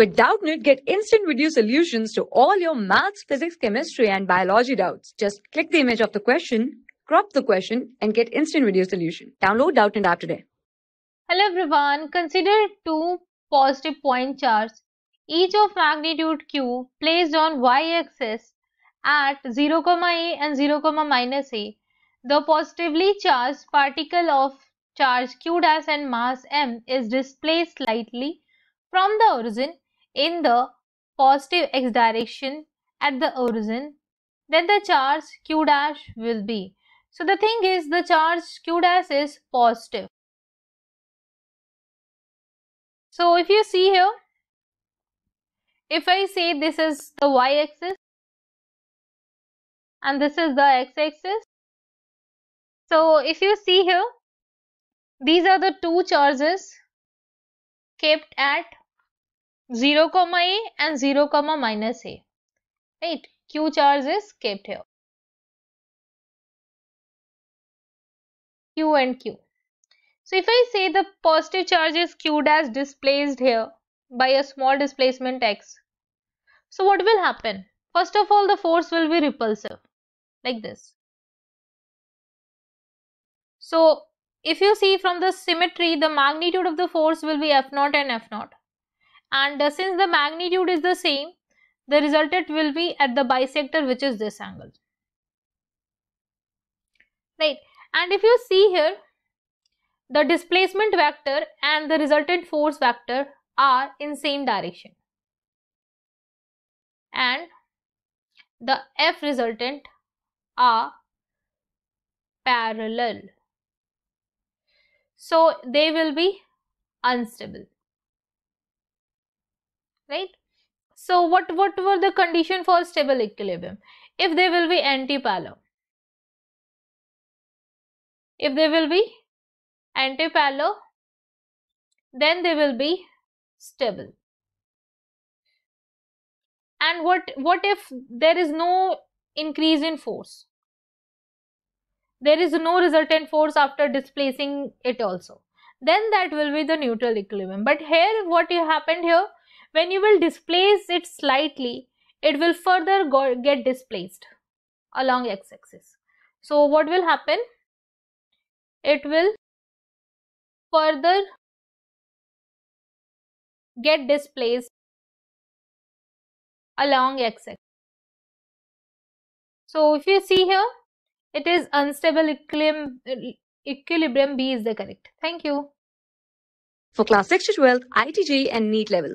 With Doubtnit, get instant video solutions to all your maths, physics, chemistry, and biology doubts. Just click the image of the question, crop the question, and get instant video solution. Download Doubtnit app today. Hello everyone, consider two positive point charges, each of magnitude q placed on y-axis at 0, a and 0, minus a. The positively charged particle of charge q dash and mass m is displaced slightly from the origin in the positive x direction at the origin, then the charge q dash will be. So the thing is the charge q dash is positive. So if you see here, if I say this is the y axis and this is the x axis. So if you see here, these are the two charges kept at 0 comma a and 0 comma minus a right q charge is kept here q and q so if i say the positive charge is q dash displaced here by a small displacement x so what will happen first of all the force will be repulsive like this so if you see from the symmetry the magnitude of the force will be f naught and f naught and uh, since the magnitude is the same the resultant will be at the bisector which is this angle right and if you see here the displacement vector and the resultant force vector are in same direction and the F resultant are parallel. So they will be unstable right so what what were the condition for stable equilibrium if there will be antiparallel if there will be antiparallel then they will be stable and what what if there is no increase in force there is no resultant force after displacing it also then that will be the neutral equilibrium but here what happened here when you will displace it slightly, it will further get displaced along x axis. So, what will happen? It will further get displaced along x axis. So, if you see here, it is unstable equilibrium, equilibrium B is the correct. Thank you. For class 6 to 12, ITG and NEET level,